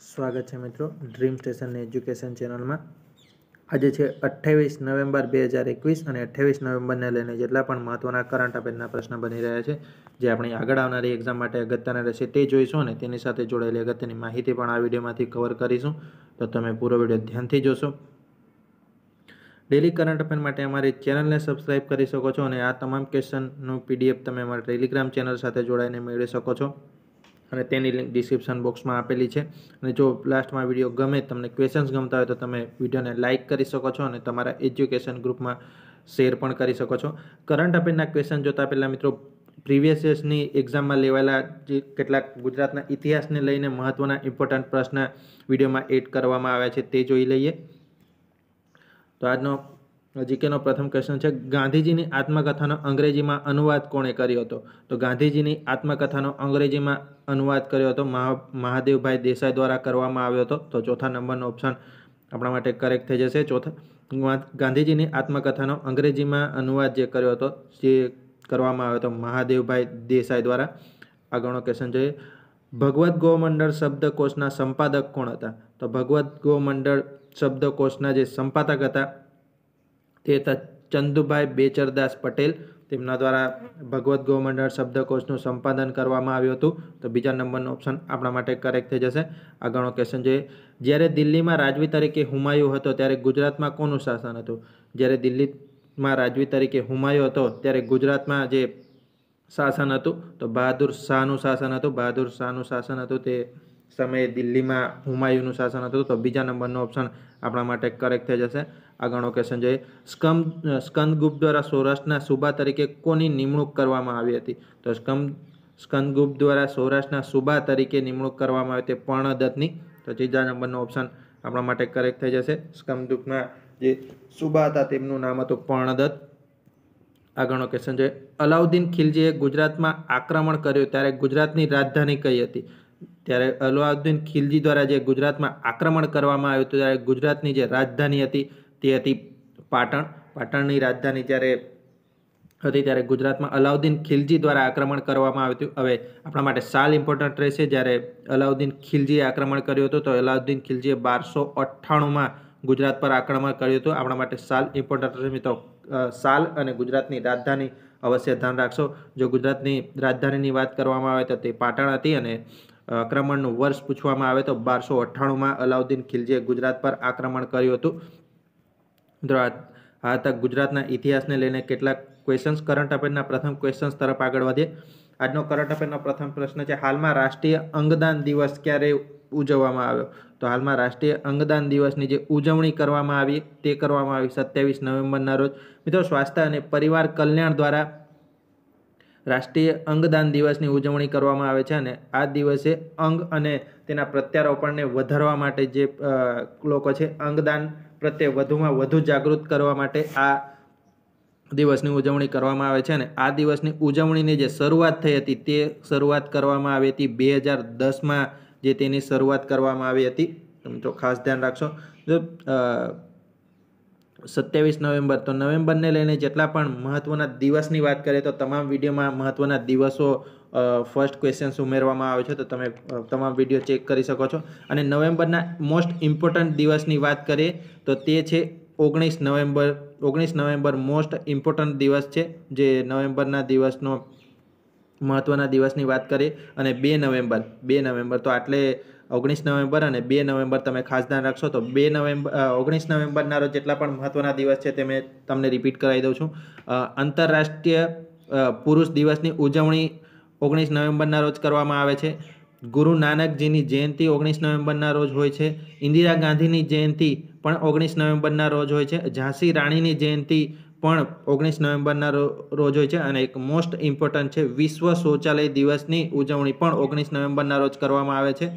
સ્વાગત છે મિત્રો ડ્રીમ સ્ટેશનની એજ્યુકેશન ચેનલમાં આજે છે અઠ્ઠાવીસ નવેમ્બર બે હજાર એકવીસ અને અઠ્ઠાવીસ નવેમ્બરને લઈને જેટલા પણ મહત્ત્વના કરંટ અફેરના પ્રશ્ન બની રહ્યા છે જે આપણી આગળ આવનારી એક્ઝામ માટે અગત્યના રહેશે તે જોઈશું અને તેની સાથે જોડાયેલી અગત્યની માહિતી પણ આ વિડીયોમાંથી કવર કરીશું તો તમે પૂરો વિડીયો ધ્યાનથી જોશો ડેલી કરંટ અફેર માટે અમારી ચેનલને સબસ્ક્રાઇબ કરી શકો છો અને આ તમામ ક્વેશ્ચનનું પીડીએફ તમે અમારા ટેલિગ્રામ ચેનલ સાથે જોડાઈને મેળવી શકો છો અને તેની લિંક ડિસ્ક્રિપ્શન બોક્સમાં આપેલી છે અને જો લાસ્ટમાં વિડીયો ગમે તમને ક્વેશ્ચન્સ ગમતા હોય તો તમે વિડીયોને લાઇક કરી શકો છો અને તમારા એજ્યુકેશન ગ્રુપમાં શેર પણ કરી શકો છો કરંટ અફેરના ક્વેશ્ચન જોતા પહેલાં મિત્રો પ્રીવિયસ યર્સની એક્ઝામમાં લેવાયેલા જે કેટલાક ગુજરાતના ઇતિહાસને લઈને મહત્ત્વના ઇમ્પોર્ટન્ટ પ્રશ્ન વિડીયોમાં એડ કરવામાં આવ્યા છે તે જોઈ લઈએ તો આજનો જીકેનો પ્રથમ ક્વેશ્ચન છે ગાંધીજીની આત્મકથાનો અંગ્રેજીમાં અનુવાદ કોણે કર્યો હતો તો ગાંધીજીની આત્મકથાનો અંગ્રેજીમાં અનુવાદ કર્યો હતો મહાદેવભાઈ દેસાઈ દ્વારા કરવામાં આવ્યો હતો તો ચોથા નંબરનો ઓપ્શન આપણા માટે કરેક્ટ થઈ જશે ચોથા ગાંધીજીની આત્મકથાનો અંગ્રેજીમાં અનુવાદ જે કર્યો હતો જે કરવામાં આવ્યો હતો મહાદેવભાઈ દેસાઈ દ્વારા આગળનો ક્વેશ્ચન જોઈએ ભગવદ્ ગોમંડળ શબ્દકોશના સંપાદક કોણ હતા તો ભગવદ્ ગોમંડળ શબ્દકોશના જે સંપાદક હતા તે હતા ચંદુભાઈ બેચરદાસ પટેલ તેમના દ્વારા ભગવદ્ ગૌમંડળ શબ્દકોશનું સંપાદન કરવામાં આવ્યું હતું તો બીજા નંબરનો ઓપ્શન આપણા માટે કરેક્ટ થઈ જશે આગળનો ક્વેશ્ચન જોઈએ જ્યારે દિલ્હીમાં રાજવી તરીકે હુમાયુ હતો ત્યારે ગુજરાતમાં કોનું શાસન હતું જ્યારે દિલ્હીમાં રાજવી તરીકે હુમાયુ હતો ત્યારે ગુજરાતમાં જે શાસન હતું તો બહાદુર શાહનું શાસન હતું બહાદુર શાહનું શાસન હતું તે સમયે દિલ્હીમાં હુમાયુનું શાસન હતું તો બીજા નંબરનો ઓપ્શન આપણા માટે કરેક્ટ થઈ જશે આગળનો ક્વેશ્ચન જોઈએ સ્કમ સ્કંદગુપ્ત દ્વારા સૌરાષ્ટ્રના સુબા તરીકે કોની નિમણૂક કરવામાં આવી હતી તો સ્કંદ સ્કંદગુપ્ત દ્વારા સૌરાષ્ટ્રના સુબા તરીકે નિમણૂક કરવામાં આવી હતી પર્ણદત્તની તો ત્રીજા નંબરનો ઓપ્શન આપણા માટે કરેક્ટ થઈ જશે સ્કંદગુપ્તના જે સુબા હતા તેમનું નામ હતું પર્ણદત્ત આગળનો ક્વેશ્ચન છે અલાઉદ્દીન ખિલજીએ ગુજરાતમાં આક્રમણ કર્યું ત્યારે ગુજરાતની રાજધાની કઈ હતી ત્યારે અલાઉદ્દીન ખિલજી દ્વારા જે ગુજરાતમાં આક્રમણ કરવામાં આવ્યું હતું ત્યારે ગુજરાતની જે રાજધાની હતી તે હતી પાટણ પાટણની રાજધાની જ્યારે હતી ત્યારે ગુજરાતમાં અલાઉદ્દીન ખિલજી દ્વારા આક્રમણ કરવામાં આવ્યું હતું હવે આપણા માટે સાલ ઇમ્પોર્ટન્ટ રહેશે જ્યારે અલાઉદ્દીન ખિલજીએ આક્રમણ કર્યું હતું તો અલાઉદ્દીન ખિલજીએ બારસો અઠ્ઠાણુંમાં ગુજરાત પર આક્રમણ કર્યું હતું આપણા માટે સાલ ઇમ્પોર્ટન્ટ રહેશે મિત્રો સાલ અને ગુજરાતની રાજધાની અવશ્ય ધ્યાન રાખશો જો ગુજરાતની રાજધાનીની વાત કરવામાં આવે તો તે પાટણ હતી અને આક્રમણનું વર્ષ પૂછવામાં આવે તો બારસો અઠ્ઠાણુંમાં અલાઉદ્દીન ખિલજીએ ગુજરાત પર આક્રમણ કર્યું હતું મિત્રો આ તક ગુજરાતના ઇતિહાસને લઈને કેટલાક ક્વેશ્ચન્સ કરંટ અફેરના પ્રથમ ક્વેશ્ચન્સ તરફ આગળ વધીએ આજનો કરંટ અફેરનો પ્રથમ પ્રશ્ન છે હાલમાં રાષ્ટ્રીય અંગદાન દિવસ ક્યારે ઉજવવામાં આવ્યો તો હાલમાં રાષ્ટ્રીય અંગદાન દિવસની જે ઉજવણી કરવામાં આવી તે કરવામાં આવી સત્યાવીસ નવેમ્બરના રોજ મિત્રો સ્વાસ્થ્ય અને પરિવાર કલ્યાણ દ્વારા રાષ્ટ્રીય અંગદાન દિવસની ઉજવણી કરવામાં આવે છે અને આ દિવસે અંગ અને તેના પ્રત્યારોપણને વધારવા માટે જે લોકો છે અંગદાન પ્રત્યે વધુમાં વધુ જાગૃત કરવા માટે આ દિવસની ઉજવણી કરવામાં આવે છે અને આ દિવસની ઉજવણીની જે શરૂઆત થઈ હતી તે શરૂઆત કરવામાં આવી હતી બે હજાર દસમાં જે તેની શરૂઆત કરવામાં આવી હતી તમે તો ખાસ ધ્યાન રાખશો જો સત્યાવીસ નવેમ્બર તો નવેમ્બરને લઈને જેટલા પણ મહત્ત્વના દિવસની વાત કરીએ તો તમામ વિડીયોમાં મહત્ત્વના દિવસો ફર્સ્ટ ક્વેશ્ચન્સ ઉમેરવામાં આવે છે તો તમે તમામ વિડીયો ચેક કરી શકો છો અને નવેમ્બરના મોસ્ટ ઇમ્પોર્ટન્ટ દિવસની વાત કરીએ તો તે છે ઓગણીસ નવેમ્બર ઓગણીસ નવેમ્બર મોસ્ટ ઇમ્પોર્ટન્ટ દિવસ છે જે નવેમ્બરના દિવસનો મહત્ત્વના દિવસની વાત કરીએ અને બે નવેમ્બર બે નવેમ્બર તો આટલે ઓગણીસ નવેમ્બર અને બે નવેમ્બર તમે ખાસ ધ્યાન રાખશો તો બે નવેમ્બર ઓગણીસ નવેમ્બરના રોજ જેટલા પણ મહત્ત્વના દિવસ છે તે મેં તમને રિપીટ કરાવી દઉં છું આંતરરાષ્ટ્રીય પુરુષ દિવસની ઉજવણી ઓગણીસ નવેમ્બરના રોજ કરવામાં આવે છે ગુરુ નાનકજીની જયંતિ ઓગણીસ નવેમ્બરના રોજ હોય છે ઇન્દિરા ગાંધીની જયંતિ પણ ઓગણીસ નવેમ્બરના રોજ હોય છે ઝાંસી રાણીની જયંતિ પણ ઓગણીસ નવેમ્બરના રોજ હોય છે અને એક મોસ્ટ ઇમ્પોર્ટન્ટ છે વિશ્વ શૌચાલય દિવસની ઉજવણી પણ ઓગણીસ નવેમ્બરના રોજ કરવામાં આવે છે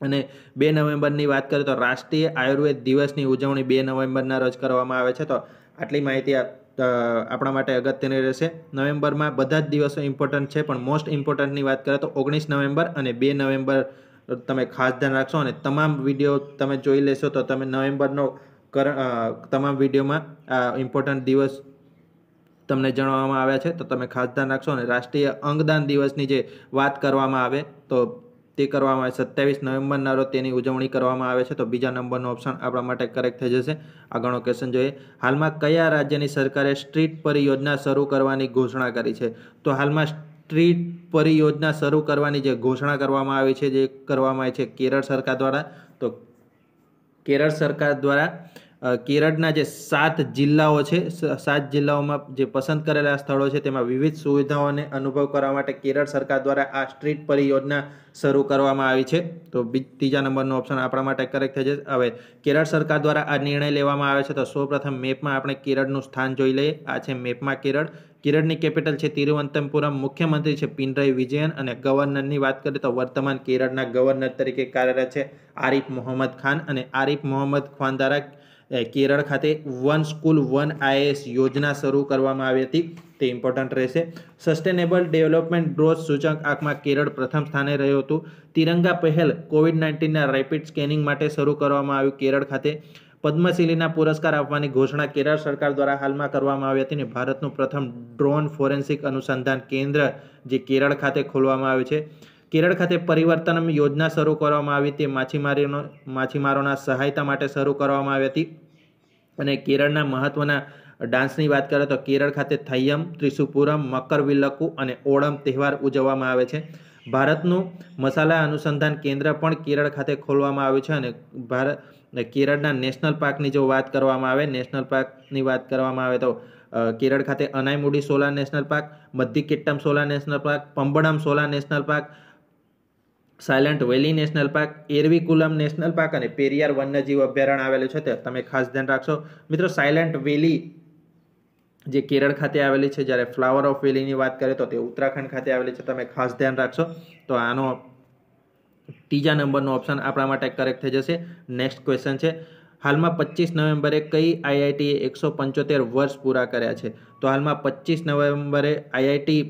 અને બે નવેમ્બરની વાત કરીએ તો રાષ્ટ્રીય આયુર્વેદ દિવસની ઉજવણી બે નવેમ્બરના રોજ કરવામાં આવે છે તો આટલી માહિતી આપણા માટે અગત્યની રહેશે નવેમ્બરમાં બધા જ દિવસો ઇમ્પોર્ટન્ટ છે પણ મોસ્ટ ઇમ્પોર્ટન્ટની વાત કરીએ તો ઓગણીસ નવેમ્બર અને બે નવેમ્બર તમે ખાસ ધ્યાન રાખશો અને તમામ વિડીયો તમે જોઈ લેશો તો તમે નવેમ્બરનો કર તમામ વિડીયોમાં આ ઇમ્પોર્ટન્ટ દિવસ તમને જણાવવામાં આવ્યા છે તો તમે ખાસ ધ્યાન રાખશો અને રાષ્ટ્રીય અંગદાન દિવસની જે વાત કરવામાં આવે તો તે કરવામાં આવે છે સત્યાવીસ નવેમ્બરના રોજ તેની ઉજવણી કરવામાં આવે છે તો બીજા નંબરનો ઓપ્શન આપણા માટે કરેક્ટ થઈ જશે આગળનો ક્વેશ્ચન જોઈએ હાલમાં કયા રાજ્યની સરકારે સ્ટ્રીટ પરિયોજના શરૂ કરવાની ઘોષણા કરી છે તો હાલમાં સ્ટ્રીટ પરિયોજના શરૂ કરવાની જે ઘોષણા કરવામાં આવી છે જે કરવામાં આવી છે કેરળ સરકાર દ્વારા તો કેરળ સરકાર દ્વારા કેરળના જે સાત જિલ્લાઓ છે સાત જિલ્લાઓમાં જે પસંદ કરેલા સ્થળો છે તેમાં વિવિધ સુવિધાઓને અનુભવ કરવા માટે કેરળ સરકાર દ્વારા આ સ્ટ્રીટ પરિયોજના શરૂ કરવામાં આવી છે તો ત્રીજા નંબરનો ઓપ્શન આપણા માટે કરેક્ટ થઈ જશે હવે કેરળ સરકાર દ્વારા આ નિર્ણય લેવામાં આવે છે તો સૌપ્રથમ મેપમાં આપણે કેરળનું સ્થાન જોઈ લઈએ આ છે મેપમાં કેરળ કેરળની કેપિટલ છે તિરુવનંતપુરમ મુખ્યમંત્રી છે પિનરાઈ વિજયન અને ગવર્નરની વાત કરીએ તો વર્તમાન કેરળના ગવર્નર તરીકે કાર્યરત છે આરિફ મોહમ્મદ ખાન અને આરિફ મોહમ્મદ ખાન દ્વારા કેરળ ખાતે વન સ્કૂલ વન આઈએએસ યોજના શરૂ કરવામાં આવી હતી તે ઇમ્પોર્ટન્ટ રહેશે સસ્ટેનેબલ ડેવલપમેન્ટ ગ્રોથ સૂચક આંકમાં કેરળ પ્રથમ સ્થાને રહ્યું હતું તિરંગા પહેલ કોવિડ નાઇન્ટીનના રેપિડ સ્કેનિંગ માટે શરૂ કરવામાં આવ્યું કેરળ ખાતે પદ્મશીલીના પુરસ્કાર આપવાની ઘોષણા કેરળ સરકાર દ્વારા હાલમાં કરવામાં આવી હતી અને ભારતનું પ્રથમ ડ્રોન ફોરેન્સિક અનુસંધાન કેન્દ્ર જે કેરળ ખાતે ખોલવામાં આવ્યું છે કેરળ ખાતે પરિવર્તન યોજના શરૂ કરવામાં આવી તે માછીમારીનો માછીમારોના સહાયતા માટે શરૂ કરવામાં આવી હતી અને કેરળના મહત્ત્વના ડાન્સની વાત કરીએ તો કેરળ ખાતે થૈયમ ત્રિસુપુરમ મકરવિલક્કુ અને ઓણમ તહેવાર ઉજવવામાં આવે છે ભારતનું મસાલા અનુસંધાન કેન્દ્ર પણ કેરળ ખાતે ખોલવામાં આવ્યું છે અને ભારત કેરળના નેશનલ પાર્કની જો વાત કરવામાં આવે નેશનલ પાર્કની વાત કરવામાં આવે તો કેરળ ખાતે Anamudi Shola National Park Mathikettan Shola National Park Pambadum Shola National Park Silent Valley National Park Eravikulam National Park અને પેરિયાર વન્યજીવ અભયારણ્ય આવેલું છે તે તમે ખાસ ધ્યાન રાખશો મિત્રો સાયલન્ટ વેલી જે કેરળ ખાતે આવેલી છે જ્યારે ફ્લાવર ઓફ વેલીની વાત કરીએ તો તે ઉત્તરાખંડ ખાતે આવેલી છે તમે ખાસ ધ્યાન રાખશો તો આનો ત્રીજા નંબરનો ઓપ્શન આપણા માટે કરેક્ટ થઈ જશે નેક્સ્ટ ક્વેશ્ચન છે હાલમાં પચીસ નવેમ્બરે કઈ આઈઆઈટીએ એકસો પંચોતેર વર્ષ પૂરા કર્યા છે તો હાલમાં પચીસ નવેમ્બરે આઈઆઈટી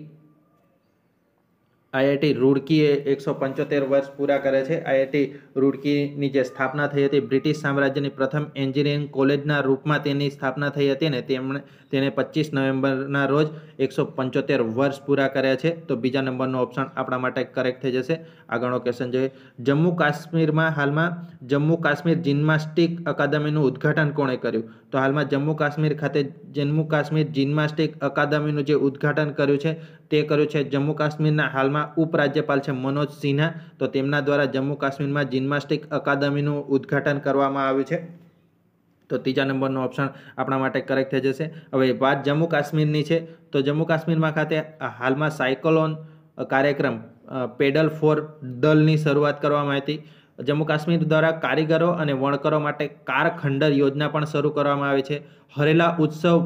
આઈઆઈટી રૂડકીએ એકસો પંચોતેર વર્ષ પૂરા કરે છે આઈઆઈટી રૂડકીની જે સ્થાપના થઈ હતી બ્રિટિશ સામ્રાજ્યની પ્રથમ એન્જિનિયરિંગ કોલેજના રૂપમાં તેની સ્થાપના થઈ હતી અને તેમણે તેણે પચીસ નવેમ્બરના રોજ એકસો પંચોતેર વર્ષ પૂરા કર્યા છે તો બીજા નંબરનો ઓપ્શન આપણા માટે કરેક્ટ થઈ જશે આગળનો ક્વેશ્ચન જોઈએ જમ્મુ કાશ્મીરમાં હાલમાં જમ્મુ કાશ્મીર જિમ્નાસ્ટિક અકાદમીનું ઉદ્ઘાટન કોણે કર્યું તો હાલમાં જમ્મુ કાશ્મીર ખાતે જમ્મુ કાશ્મીર જિમ્નાસ્ટિક અકાદમીનું જે ઉદ્ઘાટન કર્યું છે તે કર્યું છે જમ્મુ કાશ્મીરના હાલમાં ઉપરાજ્યપાલ છે મનોજ સિન્હા તો તેમના દ્વારા જમ્મુ કાશ્મીરમાં જિમ્નાસ્ટિક અકાદમીનું ઉદ્ઘાટન કરવામાં આવ્યું છે તો ત્રીજા નંબરનો ઓપ્શન આપણા માટે કરેક્ટ થઈ જશે હવે વાત જમ્મુ કાશ્મીરની છે તો જમ્મુ કાશ્મીરમાં ખાતે હાલમાં સાયકલોન કાર્યક્રમ પેડલ ફોર દલની શરૂઆત કરવામાં હતી જમ્મુ કાશ્મીર દ્વારા કારીગરો અને વણકરો માટે કાર ખંડર યોજના પણ શરૂ કરવામાં આવી છે હરેલા ઉત્સવ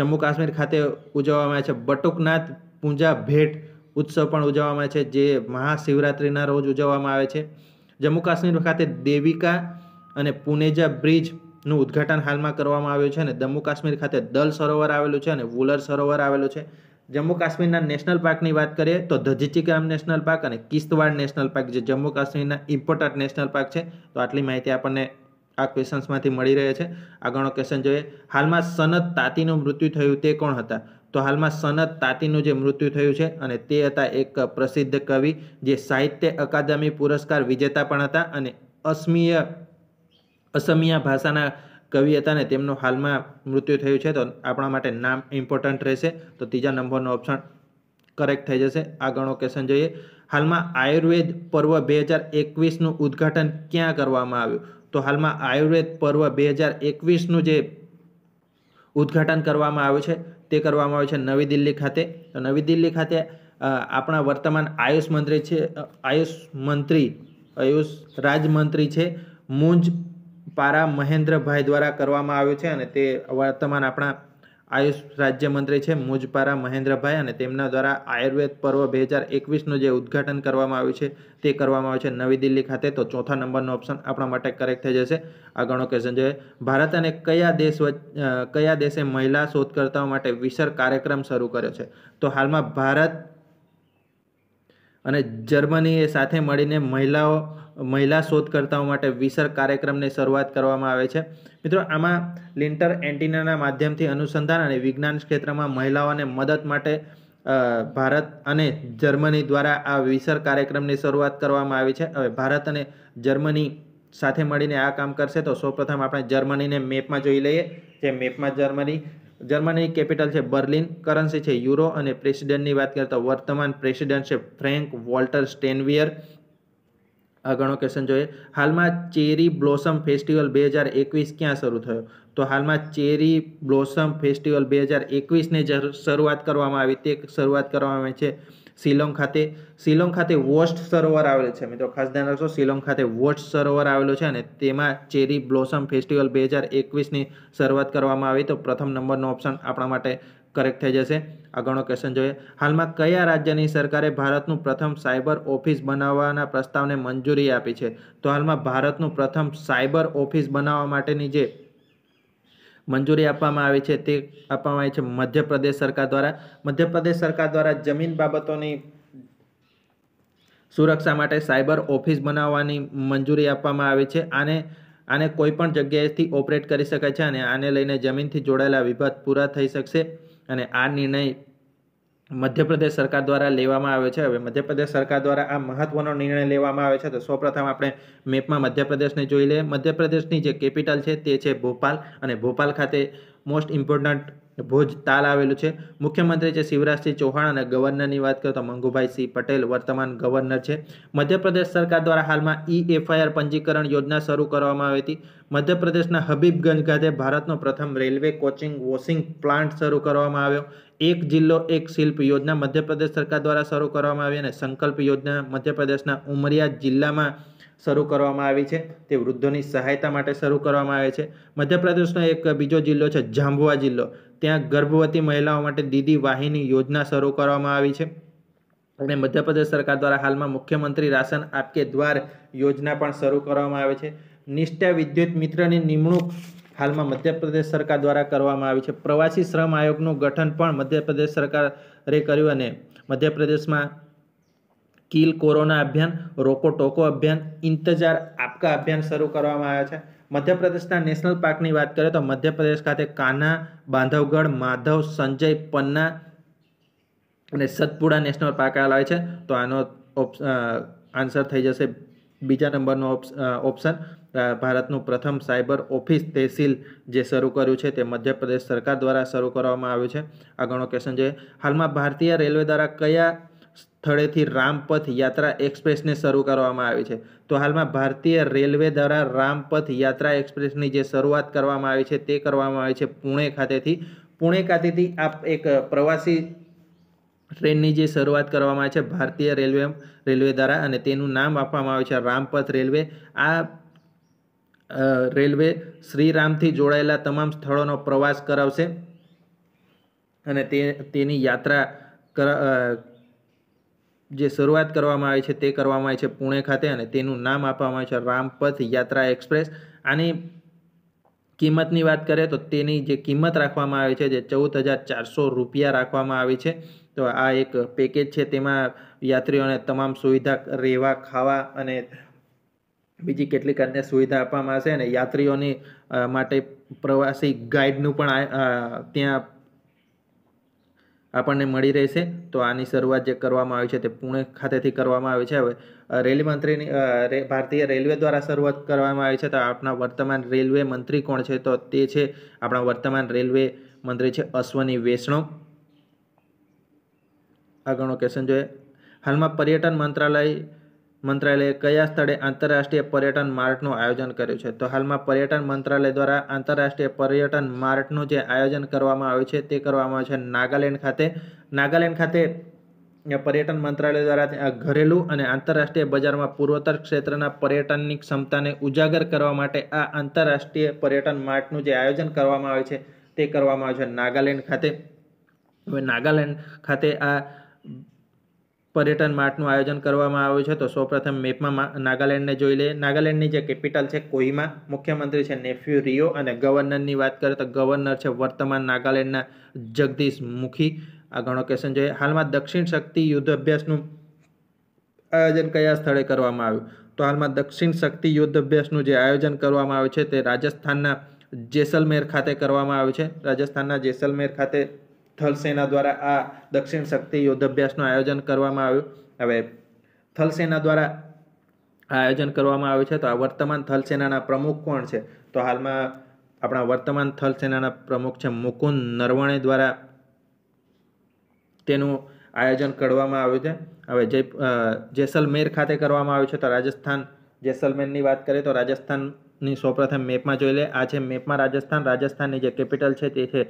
જમ્મુ કાશ્મીર ખાતે ઉજવવામાં આવે છે બટુકનાથ પૂજા ભેટ ઉત્સવ પણ ઉજવવામાં આવે છે જે મહાશિવરાત્રિના રોજ ઉજવવામાં આવે છે જમ્મુ કાશ્મીર ખાતે દેવિકા અને પુનેજા બ્રિજ નું ઉદ્ઘાટન હાલમાં કરવામાં આવ્યું છે અને જમ્મુ કાશ્મીર ખાતે દલ સરોવર આવેલું છે અને વુલર સરોવર આવેલું છે જમ્મુ કાશ્મીરના નેશનલ પાર્કની વાત કરીએ તો ધજીચીગ્રામ નેશનલ પાર્ક અને કિસ્તવાડ નેશનલ પાર્ક જે જમ્મુ કાશ્મીરના ઇમ્પોર્ટન્ટ નેશનલ પાર્ક છે તો આટલી માહિતી આપણને આ ક્વેશન્સમાંથી મળી રહે છે આગળનો ક્વેશ્ચન જોઈએ હાલમાં સનત તાતીનું મૃત્યુ થયું તે કોણ હતા તો હાલમાં સનત તાતીનું જે મૃત્યુ થયું છે અને તે હતા એક પ્રસિદ્ધ કવિ જે સાહિત્ય અકાદમી પુરસ્કાર વિજેતા પણ હતા અને અસ્મીય અસમિયા ભાષાના કવિ હતા ને તેમનું હાલમાં મૃત્યુ થયું છે તો આપણા માટે નામ ઇમ્પોર્ટન્ટ રહેશે તો ત્રીજા નંબરનો ઓપ્શન કરેક્ટ થઈ જશે આગળનો ક્વેશ્ચન જોઈએ હાલમાં આયુર્વેદ પર્વ બે હજાર એકવીસનું ઉદ્ઘાટન ક્યાં કરવામાં આવ્યું તો હાલમાં આયુર્વેદ પર્વ બે હજાર એકવીસનું જે ઉદ્ઘાટન કરવામાં આવ્યું છે તે કરવામાં આવ્યું છે નવી દિલ્હી ખાતે તો નવી દિલ્હી ખાતે આપણા વર્તમાન આયુષ મંત્રી છે આયુષ મંત્રી આયુષ રાજમંત્રી છે મુંજ પારા મહેન્દ્રભાઈ દ્વારા કરવામાં આવ્યું છે અને તે વર્તમાન આપણા આયુષ રાજ્યમંત્રી છે મુજપારા મહેન્દ્રભાઈ અને તેમના દ્વારા આયુર્વેદ પર્વ બે હજાર એકવીસનું જે ઉદ્ઘાટન કરવામાં આવ્યું છે તે કરવામાં આવ્યું છે નવી દિલ્હી ખાતે તો ચોથા નંબરનો ઓપ્શન આપણા માટે કરેક્ટ થઈ જશે આગળનો ક્વેશ્ચન જોઈએ ભારત અને કયા દેશ કયા દેશે મહિલા શોધકર્તાઓ માટે વિસર કાર્યક્રમ શરૂ કર્યો છે તો હાલમાં ભારત અને જર્મનીએ સાથે મળીને મહિલાઓ મહિલા શોધકર્તાઓ માટે વિસર કાર્યક્રમની શરૂઆત કરવામાં આવે છે મિત્રો આમાં લિન્ટર એન્ટિનાના માધ્યમથી અનુસંધાન અને વિજ્ઞાન ક્ષેત્રમાં મહિલાઓને મદદ માટે ભારત અને જર્મની દ્વારા આ વિસર કાર્યક્રમની શરૂઆત કરવામાં આવી છે હવે ભારત અને જર્મની સાથે મળીને આ કામ કરશે તો સૌપ્રથમ આપણે જર્મનીને મેપમાં જોઈ લઈએ જે મેપમાં જર્મની જર્મની કેપિટલ છે બર્લિન કરન્સી છે યુરો અને પ્રેસિડેન્ટની વાત કરીએ તો વર્તમાન પ્રેસિડેન્ટ છે ફ્રેન્ક વોલ્ટર સ્ટેનવિયર આગળનો ક્વેશ્ચન જોઈએ હાલમાં ચેરી બ્લોસમ ફેસ્ટિવલ બે હજાર એકવીસ ક્યાં શરૂ થયો તો હાલમાં ચેરી બ્લોસમ ફેસ્ટિવલ બે હજાર એકવીસની શરૂઆત કરવામાં આવી તે શરૂઆત કરવામાં આવી છે શિલોંગ ખાતે શિલોંગ ખાતે વોસ્ટ સરોવર આવેલું છે મિત્રો ખાસ ધ્યાન રાખશો શિલોંગ ખાતે વોસ્ટ સરોવર આવેલું છે અને તેમાં ચેરી બ્લોસમ ફેસ્ટિવલ બે હજાર એકવીસની શરૂઆત કરવામાં આવી તો પ્રથમ નંબરનો ઓપ્શન આપણા માટે કરેક્ટ થઈ જશે આગળનો ક્વેશ્ચન જોઈએ હાલમાં કયા રાજ્યની સરકારે ભારતનું પ્રથમ સાયબર ઓફિસ બનાવવાના પ્રસ્તાવને મંજૂરી આપી છે તો હાલમાં ભારતનું પ્રથમ સાયબર ઓફિસ બનાવવા માટેની જે મંજૂરી આપવામાં આવી છે તે આપવામાં આવી છે મધ્યપ્રદેશ સરકાર દ્વારા મધ્યપ્રદેશ સરકાર દ્વારા જમીન બાબતોની સુરક્ષા માટે સાયબર ઓફિસ બનાવવાની મંજૂરી આપવામાં આવી છે આને આને કોઈપણ જગ્યાએથી ઓપરેટ કરી શકાય છે અને આને લઈને જમીનથી જોડાયેલા વિવાદ પૂરા થઈ શકશે અને આ નિર્ણય મધ્યપ્રદેશ સરકાર દ્વારા લેવામાં આવ્યો છે હવે મધ્યપ્રદેશ સરકાર દ્વારા આ મહત્વનો નિર્ણય લેવામાં આવ્યો છે તો સૌપ્રથમ આપણે મેપમાં મધ્યપ્રદેશને જોઈ લઈએ મધ્યપ્રદેશની જે કેપિટલ છે તે છે ભોપાલ અને ભોપાલ ખાતે મોસ્ટ ઇમ્પોર્ટન્ટ ભુજ તાલ આવેલું છે મુખ્યમંત્રી છે શિવરાજસિંહ ચૌહાણ અને ગવર્નરની વાત કરો તો મંગુભાઈ સિંહ પટેલ વર્તમાન ગવર્નર છે મધ્યપ્રદેશ સરકાર દ્વારા હાલમાં ઈ એફઆઈઆર પંજીકરણ યોજના શરૂ કરવામાં આવી હતી મધ્યપ્રદેશના હબીબગંજ ખાતે ભારતનો પ્રથમ રેલવે કોચિંગ વોશિંગ પ્લાન્ટ શરૂ કરવામાં આવ્યો એક જિલ્લો એક શિલ્પ યોજના મધ્યપ્રદેશ સરકાર દ્વારા શરૂ કરવામાં આવી અને સંકલ્પ યોજના મધ્યપ્રદેશના ઉમરિયા જિલ્લામાં શરૂ કરવામાં આવી છે તે વૃદ્ધોની સહાયતા માટે શરૂ કરવામાં આવે છે મધ્યપ્રદેશનો એક બીજો જિલ્લો છે જાંબુઆ જિલ્લો ત્યાં ગર્ભવતી મહિલાઓ માટે દીદી વાહિની યોજના શરૂ કરવામાં આવી છે અને મધ્યપ્રદેશ સરકાર દ્વારા હાલમાં મુખ્યમંત્રી રાશન આપકે દ્વાર યોજના પણ શરૂ કરવામાં આવે છે નિષ્ઠા વિદ્યુત મિત્રની નિમણૂક હાલમાં મધ્યપ્રદેશ સરકાર દ્વારા કરવામાં આવી છે પ્રવાસી શ્રમ આયોગનું ગઠન પણ મધ્યપ્રદેશ સરકારે કર્યું અને મધ્યપ્રદેશમાં કિલ કોરોના અભિયાન રોકો ટોકો અભિયાન ઇંતજાર આપકા અભિયાન શરૂ કરવામાં આવ્યા છે મધ્યપ્રદેશના નેશનલ પાર્કની વાત કરીએ તો મધ્યપ્રદેશ ખાતે કાના બાંધવગઢ માધવ સંજય પન્ના અને સતપુડા નેશનલ પાર્ક આવે છે તો આનો આન્સર થઈ જશે બીજા નંબરનો ઓપ્શન ભારતનું પ્રથમ સાયબર ઓફિસ તહેસીલ જે શરૂ કર્યું છે તે મધ્યપ્રદેશ સરકાર દ્વારા શરૂ કરવામાં આવ્યું છે આગળનો ક્વેશ્ચન છે હાલમાં ભારતીય રેલવે દ્વારા કયા સ્થળેથી રામપથ યાત્રા એક્સપ્રેસને શરૂ કરવામાં આવી છે તો હાલમાં ભારતીય રેલવે દ્વારા રામપથ યાત્રા એક્સપ્રેસની જે શરૂઆત કરવામાં આવી છે તે કરવામાં આવી છે પુણે ખાતેથી પુણે ખાતેથી આ એક પ્રવાસી ટ્રેનની જે શરૂઆત કરવામાં આવી છે ભારતીય રેલવે રેલવે દ્વારા અને તેનું નામ આપવામાં આવ્યું છે રામપથ રેલવે આ રેલવે શ્રીરામથી જોડાયેલા તમામ સ્થળોનો પ્રવાસ કરાવશે અને તે તેની યાત્રા કરા જે શરૂઆત કરવામાં આવી છે તે કરવામાં આવી છે પુણે ખાતે અને તેનું નામ આપવામાં આવ્યું છે રામપથ યાત્રા એક્સપ્રેસ આની કિંમતની વાત કરીએ તો તેની જે કિંમત રાખવામાં આવી છે જે ચૌદ હજાર ચારસો રૂપિયા રાખવામાં આવી છે તો આ એક પેકેજ છે તેમાં યાત્રીઓને તમામ સુવિધા રહેવા ખાવા અને બીજી કેટલીક અન્ય સુવિધા આપવામાં આવશે અને યાત્રીઓની માટે પ્રવાસી ગાઈડનું પણ ત્યાં આપણને મળી રહેશે તો આની શરૂઆત જે કરવામાં આવી છે તે પુણે ખાતેથી કરવામાં આવી છે હવે રેલ મંત્રીની ભારતીય રેલવે દ્વારા શરૂઆત કરવામાં આવી છે તો આપણા વર્તમાન રેલવે મંત્રી કોણ છે તો તે છે આપણા વર્તમાન રેલવે મંત્રી છે અશ્વની વૈષ્ણવ આગળનો ક્વેશ્ચન જોઈએ હાલમાં પર્યટન મંત્રાલય મંત્રાલયે કયા સ્થળે આંતરરાષ્ટ્રીય પર્યટન માર્ટનું આયોજન કર્યું છે તો હાલમાં પર્યટન મંત્રાલય દ્વારા આંતરરાષ્ટ્રીય પર્યટન માર્ટનું જે આયોજન કરવામાં આવ્યું છે તે કરવામાં આવ્યું છે નાગાલેન્ડ ખાતે નાગાલેન્ડ ખાતે પર્યટન મંત્રાલય દ્વારા ઘરેલું અને આંતરરાષ્ટ્રીય બજારમાં પૂર્વોત્તર ક્ષેત્રના પર્યટનની ક્ષમતાને ઉજાગર કરવા માટે આ આંતરરાષ્ટ્રીય પર્યટન માર્ટનું જે આયોજન કરવામાં આવે છે તે કરવામાં આવ્યું છે નાગાલેન્ડ ખાતે હવે નાગાલેન્ડ ખાતે આ પર્યટન માર્ટનું આયોજન કરવામાં આવ્યું છે તો સૌપ્રથમ મેપમાં નાગાલેન્ડને જોઈ લે નાગાલેન્ડની જે કેપિટલ છે કોહિમા મુખ્યમંત્રી છે નેફ્યુ રિયો અને ગવર્નરની વાત કરીએ તો ગવર્નર છે વર્તમાન નાગાલેન્ડના જગદીશ મુખી આ ઘણો ક્વેશ્ચન જોઈએ હાલમાં દક્ષિણ શક્તિ યુદ્ધ અભ્યાસનું આયોજન કયા સ્થળે કરવામાં આવ્યું તો હાલમાં દક્ષિણ શક્તિ યુદ્ધ અભ્યાસનું જે આયોજન કરવામાં આવ્યું છે તે રાજસ્થાનના જેસલમેર ખાતે કરવામાં આવ્યું છે રાજસ્થાનના જેસલમેર ખાતે થલસેના દ્વારા આ દક્ષિણ શક્તિ યુદ્ધાભ્યાસનું આયોજન કરવામાં આવ્યું હવે થલસેના દ્વારા આયોજન કરવામાં આવ્યું છે તો આ વર્તમાન થલસેનાના પ્રમુખ કોણ છે તો હાલમાં આપણા વર્તમાન થલસેનાના પ્રમુખ છે મુકુંદ નરવણે દ્વારા તેનું આયોજન કરવામાં આવ્યું છે હવે જે જેસલમેર ખાતે કરવામાં આવ્યું છે તો રાજસ્થાન જેસલમેરની વાત કરીએ તો રાજસ્થાન ની સૌપ્રથમ મેપમાં જોઈ લે આ છે મેપમાં રાજસ્થાન રાજસ્થાનની જે કેપિટલ છે તે છે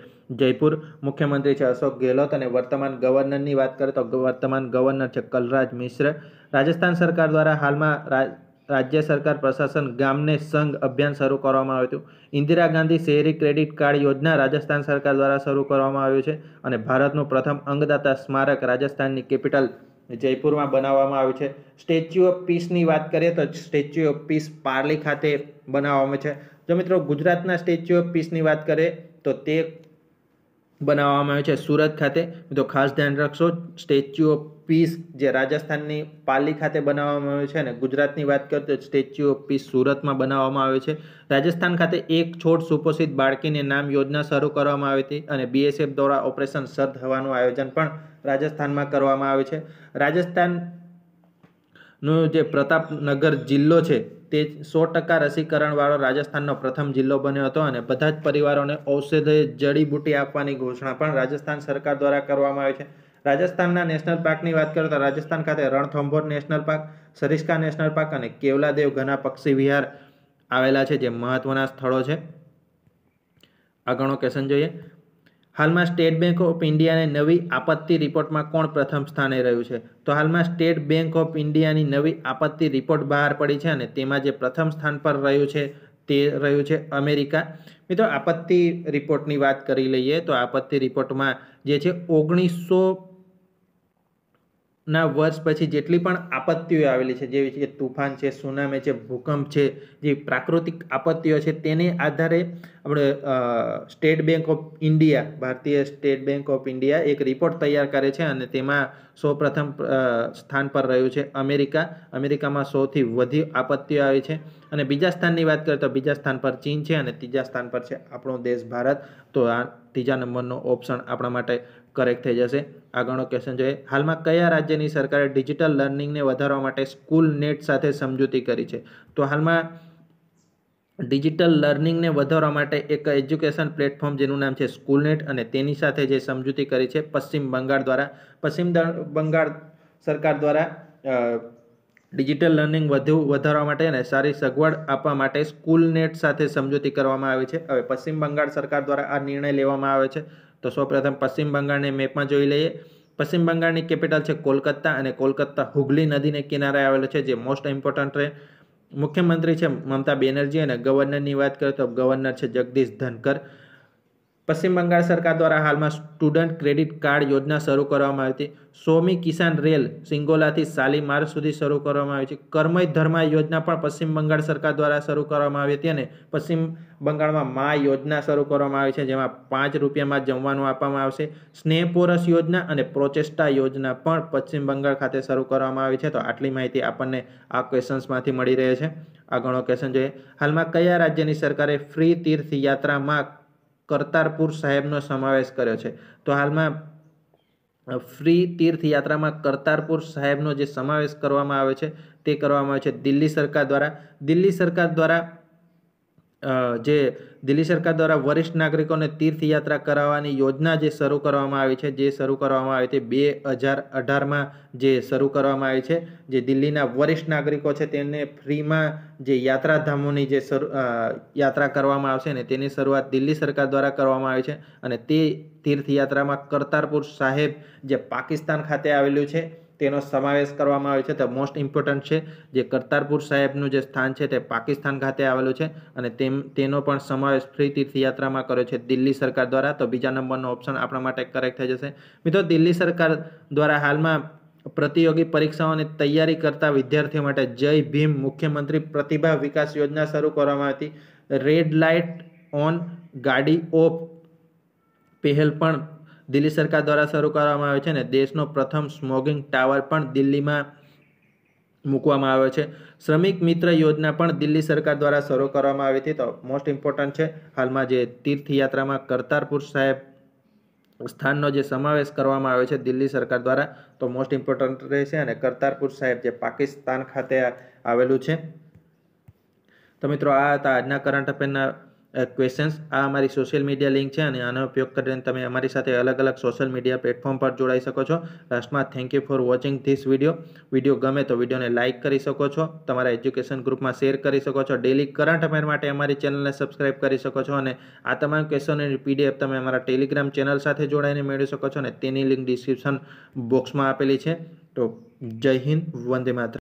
જયપુર મુખ્યમંત્રી છે અશોક ગેહલોત અને વર્તમાન ગવર્નરની વાત કરીએ તો વર્તમાન ગવર્નર છે કલરાજ મિશ્ર રાજસ્થાન સરકાર દ્વારા હાલમાં રાજ્ય સરકાર પ્રશાસન ગામને સંઘ અભિયાન શરૂ કરવામાં આવ્યું હતું ઇન્દિરા ગાંધી શહેરી ક્રેડિટ કાર્ડ યોજના રાજસ્થાન સરકાર દ્વારા શરૂ કરવામાં આવ્યું છે અને ભારતનું પ્રથમ અંગદાતા સ્મારક રાજસ્થાનની કેપિટલ જયપુરમાં બનાવવામાં આવ્યું છે સ્ટેચ્યુ ઓફ પીસની વાત કરીએ તો સ્ટેચ્યુ ઓફ પીસ પારલી ખાતે બનાવવામાં છે જો મિત્રો ગુજરાતના સ્ટેચ્યુ ઓફ પીસની વાત કરીએ તો તે બનાવવામાં આવ્યું છે સુરત ખાતે તો ખાસ ધ્યાન રાખશો સ્ટેચ્યુ ઓફ પીસ જે રાજસ્થાનની પાલી ખાતે બનાવવામાં આવ્યું છે અને ગુજરાતની વાત કરીએ તો સ્ટેચ્યુ ઓફ પીસ સુરતમાં બનાવવામાં આવ્યો છે રાજસ્થાન ખાતે એક છોડ સુપોષિત બાળકીને નામ યોજના શરૂ કરવામાં આવી હતી અને બીએસએફ દ્વારા ઓપરેશન સર થવાનું આયોજન પણ રાજસ્થાનમાં કરવામાં આવે છે રાજસ્થાનનો જે પ્રતાપનગર જિલ્લો છે તે સો ટકા રસીકરણવાળો રાજસ્થાનનો પ્રથમ જિલ્લો બન્યો હતો અને બધા જ પરિવારોને ઔષધે જડીબુટી આપવાની ઘોષણા પણ રાજસ્થાન સરકાર દ્વારા કરવામાં આવી છે રાજસ્થાનના નેશનલ પાર્કની વાત કરો તો રાજસ્થાન ખાતે Ranthambore National Park Sariska National Park અને કેવલાદેવ ઘના પક્ષી વિહાર આવેલા છે જે મહત્વના સ્થળો છે આગળનો ક્વેશ્ચન જોઈએ હાલમાં સ્ટેટ બેંક ઓફ ઇન્ડિયાની નવી આપત્તિ રિપોર્ટમાં કોણ પ્રથમ સ્થાને રહ્યું છે તો હાલમાં સ્ટેટ બેંક ઓફ ઇન્ડિયાની નવી આપત્તિ રિપોર્ટ બહાર પડી છે અને તેમાં જે પ્રથમ સ્થાન પર રહ્યું છે તે રહ્યું છે અમેરિકા મિત્રો આપત્તિ રિપોર્ટની વાત કરી લઈએ તો આપત્તિ રિપોર્ટમાં જે છે ઓગણીસો ના વર્ષ પછી જેટલી પણ આપત્તિઓ આવેલી છે જેવી કે તુફાન છે સુનામી છે ભૂકંપ છે જે પ્રાકૃતિક આપત્તિઓ છે તેને આધારે આપણે State Bank of India Bharatiya State Bank of India એક રિપોર્ટ તૈયાર કરે છે અને તેમાં સૌપ્રથમ સ્થાન પર રહ્યું છે અમેરિકા અમેરિકામાં સૌથી વધુ આપત્તિઓ આવી છે અને બીજા સ્થાનની વાત કરીએ તો બીજા સ્થાન પર ચીન છે અને ત્રીજા સ્થાન પર છે આપણો દેશ ભારત તો આ ત્રીજા નંબરનો ઓપ્શન આપણા માટે કરેક્ટ થઈ જશે આગળનો ક્વેશ્ચન જોઈએ હાલમાં કયા રાજ્યની સરકારે ડિજિટલ લર્નિંગને વધારવા માટે સ્કૂલ નેટ સાથે સમજૂતી કરી છે તો હાલમાં ડિજિટલ લર્નિંગને વધારવા માટે એક એજ્યુકેશન પ્લેટફોર્મ જેનું નામ છે સ્કૂલનેટ અને તેની સાથે જે સમજૂતી કરી છે પશ્ચિમ બંગાળ દ્વારા પશ્ચિમ બંગાળ સરકાર દ્વારા ડિજિટલ લર્નિંગ વધુ વધારવા માટે અને સારી સગવડ આપવા માટે સ્કૂલનેટ સાથે સમજૂતી કરવામાં આવી છે હવે પશ્ચિમ બંગાળ સરકાર દ્વારા આ નિર્ણય લેવામાં આવે છે તો સૌપ્રથમ પશ્ચિમ બંગાળને મેપમાં જોઈ લઈએ પશ્ચિમ બંગાળની કેપિટલ છે કોલકત્તા અને કોલકત્તા હુગલી નદીને કિનારે આવેલો છે જે મોસ્ટ ઇમ્પોર્ટન્ટ રહે મુખ્યમંત્રી છે મમતા બેનર્જી અને ગવર્નરની વાત કરીએ તો ગવર્નર છે જગદીશ ધનકર પશ્ચિમ બંગાળ સરકાર દ્વારા હાલમાં સ્ટુડન્ટ ક્રેડિટ કાર્ડ યોજના શરૂ કરવામાં આવી હતી સોમી કિસાન રેલ સિંગોલાથી શાલીમાર સુધી શરૂ કરવામાં આવી છે કર્મય ધર્મા યોજના પણ પશ્ચિમ બંગાળ સરકાર દ્વારા શરૂ કરવામાં આવી હતી અને પશ્ચિમ બંગાળમાં મા યોજના શરૂ કરવામાં આવી છે જેમાં પાંચ રૂપિયામાં જમવાનું આપવામાં આવશે સ્નેહપોરસ યોજના અને પ્રોચેસ્ટા યોજના પણ પશ્ચિમ બંગાળ ખાતે શરૂ કરવામાં આવી છે તો આટલી માહિતી આપણને આ ક્વેશ્ચન્સમાંથી મળી રહે છે આગળનો ક્વેશ્ચન જોઈએ હાલમાં કયા રાજ્યની સરકારે ફ્રી તીર્થયાત્રામાં કરતારપુર સાહેબનો સમાવેશ કર્યો છે તો હાલમાં ફ્રી તીર્થયાત્રામાં કરતારપુર સાહેબનો જે સમાવેશ કરવામાં આવે છે તે કરવામાં આવે છે દિલ્હી સરકાર દ્વારા દિલ્હી સરકાર દ્વારા જે દિલ્હી સરકાર દ્વારા વરિષ્ઠ નાગરિકોને તીર્થયાત્રા કરાવવાની યોજના જે શરૂ કરવામાં આવી છે જે શરૂ કરવામાં આવી તે બે હજાર અઢારમાં જે શરૂ કરવામાં આવી છે જે દિલ્હીના વરિષ્ઠ નાગરિકો છે તેને ફ્રીમાં જે યાત્રાધામોની જે યાત્રા કરવામાં આવશે ને તેની શરૂઆત દિલ્હી સરકાર દ્વારા કરવામાં આવી છે અને તે તીર્થયાત્રામાં કરતારપુર સાહેબ જે પાકિસ્તાન ખાતે આવેલું છે તેનો સમાવેશ કરવામાં આવે છે તો મોસ્ટ ઇમ્પોર્ટન્ટ છે જે કરતારપુર સાહેબનું જે સ્થાન છે તે પાકિસ્તાન ખાતે આવેલું છે અને તેમ તેનો પણ સમાવેશ ફ્રી તીર્થયાત્રામાં કર્યો છે દિલ્હી સરકાર દ્વારા તો બીજા નંબરનો ઓપ્શન આપણા માટે કરેક્ટ થઈ જશે મિત્રો દિલ્હી સરકાર દ્વારા હાલમાં પ્રતિયોગી પરીક્ષાઓની તૈયારી કરતા વિદ્યાર્થીઓ માટે જય ભીમ મુખ્યમંત્રી પ્રતિભા વિકાસ યોજના શરૂ કરવામાં આવી હતી રેડ લાઇટ ઓન ગાડી ઓફ પહેલ પણ દિલ્હી સરકાર દ્વારા શરૂ કરવામાં આવ્યો છે અને દેશનો પ્રથમ સ્મોગિંગ ટાવર પણ દિલ્હીમાં મૂકવામાં આવ્યો છે શ્રમિક મિત્ર યોજના પણ દિલ્હી સરકાર દ્વારા શરૂ કરવામાં આવી હતી તો મોસ્ટ ઇમ્પોર્ટન્ટ છે હાલમાં જે તીર્થયાત્રામાં કરતારપુર સાહેબ સ્થાનનો જે સમાવેશ કરવામાં આવ્યો છે દિલ્હી સરકાર દ્વારા તો મોસ્ટ ઇમ્પોર્ટન્ટ રહેશે અને કરતારપુર સાહેબ જે પાકિસ્તાન ખાતે આવેલું છે તો મિત્રો આ હતા આજના કરંટ અફેરના ક્વેશ્ચન્સ આ અમારી સોશિયલ મીડિયા લિંક છે અને આનો ઉપયોગ કરીને તમે અમારી સાથે અલગ અલગ સોશિયલ મીડિયા પ્લેટફોર્મ પર જોડાઈ શકો છો લાસ્ટમાં thank you for watching this video video ગમે તો વિડીયોને લાઇક કરી શકો છો તમારા એજ્યુકેશન ગ્રુપમાં શેર કરી શકો છો ડેલી કરંટ અફેર માટે અમારી ચેનલને સબસ્ક્રાઇબ કરી શકો છો અને આ તમામ ક્વેશ્ચનની પીડીએફ તમે અમારા ટેલિગ્રામ ચેનલ સાથે જોડાઈને મેળવી શકો છો અને તેની લિંક ડિસ્ક્રિપ્શન બોક્સમાં આપેલી છે તો જય હિન્દ વંદે માત્ર